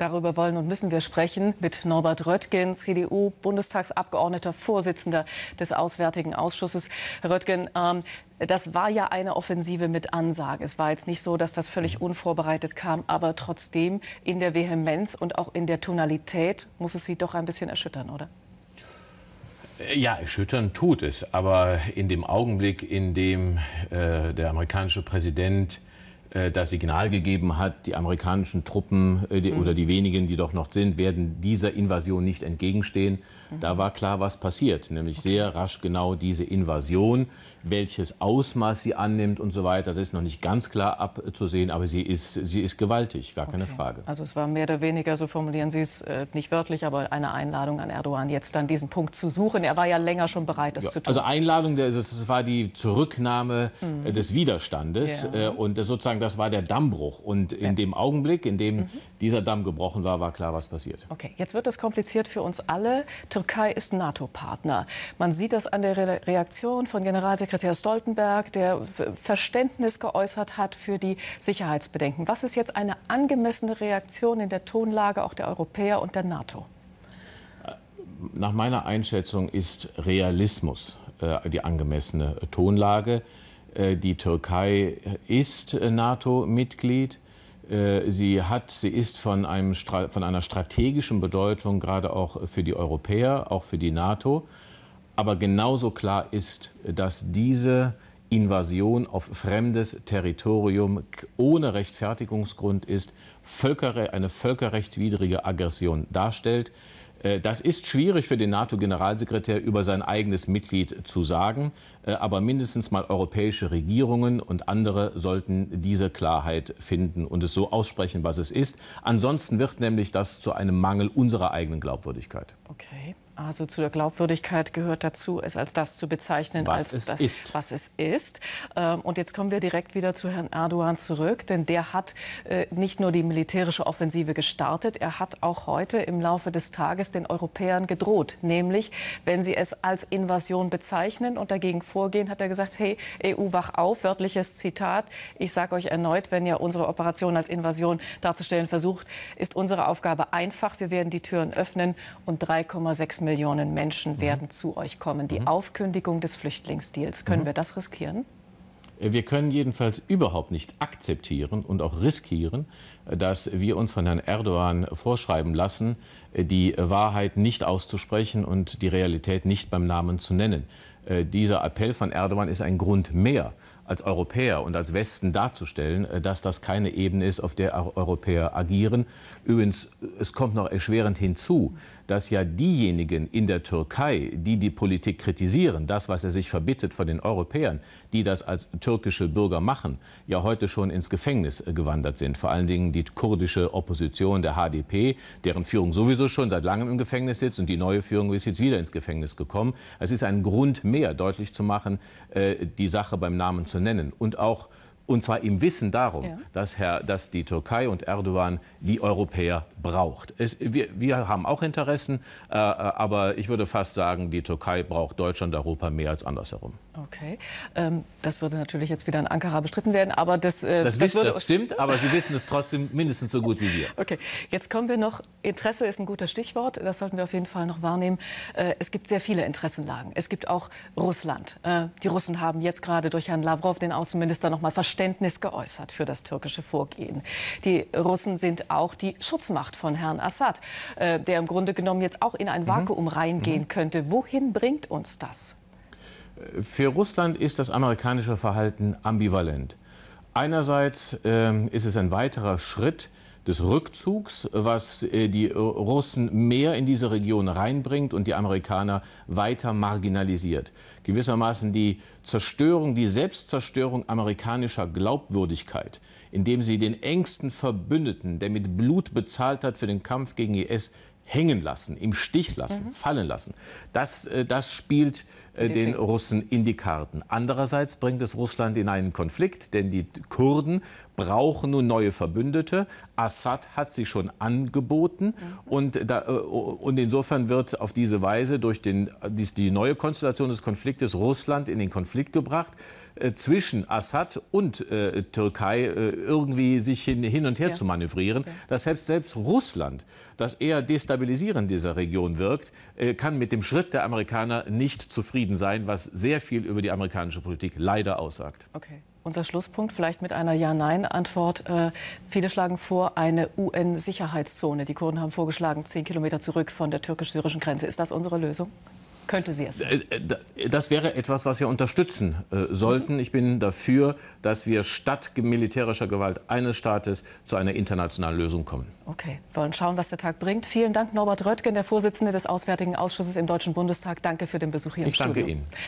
Darüber wollen und müssen wir sprechen mit Norbert Röttgen, CDU, Bundestagsabgeordneter, Vorsitzender des Auswärtigen Ausschusses. Herr Röttgen, ähm, das war ja eine Offensive mit Ansage. Es war jetzt nicht so, dass das völlig unvorbereitet kam, aber trotzdem in der Vehemenz und auch in der Tonalität muss es Sie doch ein bisschen erschüttern, oder? Äh, ja, erschüttern tut es, aber in dem Augenblick, in dem äh, der amerikanische Präsident äh, das Signal gegeben hat, die amerikanischen Truppen äh, die, mhm. oder die wenigen, die doch noch sind, werden dieser Invasion nicht entgegenstehen. Mhm. Da war klar, was passiert, nämlich okay. sehr rasch genau diese Invasion, welches Ausmaß sie annimmt und so weiter. Das ist noch nicht ganz klar abzusehen, aber sie ist, sie ist gewaltig, gar okay. keine Frage. Also es war mehr oder weniger, so formulieren Sie es äh, nicht wörtlich, aber eine Einladung an Erdogan, jetzt dann diesen Punkt zu suchen. Er war ja länger schon bereit, das ja, zu tun. Also Einladung, das war die Zurücknahme mhm. des Widerstandes ja. und sozusagen sagen, das war der Dammbruch. Und in ja. dem Augenblick, in dem mhm. dieser Damm gebrochen war, war klar, was passiert. Okay, jetzt wird das kompliziert für uns alle. Türkei ist NATO-Partner. Man sieht das an der Re Reaktion von Generalsekretär Stoltenberg, der Verständnis geäußert hat für die Sicherheitsbedenken. Was ist jetzt eine angemessene Reaktion in der Tonlage auch der Europäer und der NATO? Äh, nach meiner Einschätzung ist Realismus äh, die angemessene Tonlage. Äh, die Türkei ist äh, NATO-Mitglied. Äh, sie hat, sie ist von, einem, von einer strategischen Bedeutung, gerade auch für die Europäer, auch für die NATO. Aber genauso klar ist, dass diese Invasion auf fremdes Territorium ohne Rechtfertigungsgrund ist, eine völkerrechtswidrige Aggression darstellt. Äh, das ist schwierig für den NATO-Generalsekretär über sein eigenes Mitglied zu sagen, äh, aber mindestens mal europäische Regierungen und andere sollten diese Klarheit finden und es so aussprechen, was es ist. Ansonsten wird nämlich das zu einem Mangel unserer eigenen Glaubwürdigkeit. Okay. Also zu der Glaubwürdigkeit gehört dazu, es als das zu bezeichnen, was als es das, ist. was es ist. Ähm, und jetzt kommen wir direkt wieder zu Herrn Erdogan zurück, denn der hat äh, nicht nur die militärische Offensive gestartet, er hat auch heute im Laufe des Tages den Europäern gedroht, nämlich wenn sie es als Invasion bezeichnen und dagegen vorgehen, hat er gesagt, hey EU, wach auf, wörtliches Zitat, ich sage euch erneut, wenn ihr unsere Operation als Invasion darzustellen versucht, ist unsere Aufgabe einfach, wir werden die Türen öffnen und 3,6 Millionen Millionen Menschen mhm. werden mhm. zu euch kommen. Die mhm. Aufkündigung des Flüchtlingsdeals, können mhm. wir das riskieren? Äh, wir können jedenfalls überhaupt nicht akzeptieren und auch riskieren, äh, dass wir uns von Herrn Erdogan vorschreiben lassen, äh, die Wahrheit nicht auszusprechen und die Realität nicht beim Namen zu nennen. Dieser Appell von Erdogan ist ein Grund mehr als Europäer und als Westen darzustellen, äh, dass das keine Ebene ist, auf der Europäer agieren. Übrigens, äh, es kommt noch erschwerend hinzu, dass ja diejenigen in der Türkei, die die Politik kritisieren, das, was er sich verbittet von den Europäern, die das als türkische Bürger machen, ja heute schon ins Gefängnis äh, gewandert sind. Vor allen Dingen die kurdische Opposition der HDP, deren Führung sowieso schon seit langem im Gefängnis sitzt und die neue Führung ist jetzt wieder ins Gefängnis gekommen. Es ist ein Grund mehr, deutlich zu machen, die Sache beim Namen zu nennen. Und auch und zwar im Wissen darum, ja. dass, Herr, dass die Türkei und Erdogan die Europäer braucht. Es, wir, wir haben auch Interessen, äh, äh, aber ich würde fast sagen, die Türkei braucht Deutschland, Europa mehr als andersherum. Okay, ähm, das würde natürlich jetzt wieder in Ankara bestritten werden, aber das... Äh, das, das, das stimmt, aber Sie wissen es trotzdem mindestens so gut wie wir. Okay, jetzt kommen wir noch, Interesse ist ein guter Stichwort, das sollten wir auf jeden Fall noch wahrnehmen. Äh, es gibt sehr viele Interessenlagen. Es gibt auch Russland. Äh, die Russen haben jetzt gerade durch Herrn Lavrov, den Außenminister, noch mal verstärkt Verständnis geäußert für das türkische Vorgehen. Die Russen sind auch die Schutzmacht von Herrn Assad, äh, der im Grunde genommen jetzt auch in ein mhm. Vakuum mhm. reingehen mhm. könnte. Wohin bringt uns das? Für Russland ist das amerikanische Verhalten ambivalent. Einerseits äh, ist es ein weiterer Schritt, des Rückzugs, was äh, die Russen mehr in diese Region reinbringt und die Amerikaner weiter marginalisiert. Gewissermaßen die Zerstörung, die Selbstzerstörung amerikanischer Glaubwürdigkeit, indem sie den engsten Verbündeten, der mit Blut bezahlt hat für den Kampf gegen IS, hängen lassen, im Stich lassen, mhm. fallen lassen. Das, äh, das spielt äh, den, Russen in die Karten. Andererseits bringt es Russland in einen Konflikt, denn die Kurden brauchen nun neue Verbündete. Assad hat sie schon angeboten. Mhm. Und, da, äh, und insofern wird auf diese Weise durch den, die neue Konstellation des Konfliktes Russland in den Konflikt gebracht zwischen Assad und äh, Türkei irgendwie sich hin, hin und her ja. zu manövrieren, ja. dass selbst, selbst Russland, das eher destabilisiert destabilisierend dieser Region wirkt, äh, kann mit dem Schritt der Amerikaner nicht zufrieden sein, was sehr viel über die amerikanische Politik leider aussagt. Okay. Unser Schlusspunkt vielleicht mit einer Ja-Nein-Antwort. Äh, viele schlagen vor, eine UN-Sicherheitszone. Die Kurden haben vorgeschlagen, zehn Kilometer zurück von der türkisch-syrischen Grenze. Ist das unsere Lösung? könnte sie es. Äh, äh, das wäre etwas, was wir unterstützen äh, sollten. Mhm. Ich bin dafür, dass wir statt militärischer Gewalt eines Staates zu einer internationalen Lösung kommen. Okay, wir wollen schauen, was der Tag bringt. Vielen Dank, Norbert Röttgen, der Vorsitzende des Auswärtigen Ausschusses im Deutschen Bundestag. Danke für den Besuch hier ich im Studio. Ich danke Ihnen.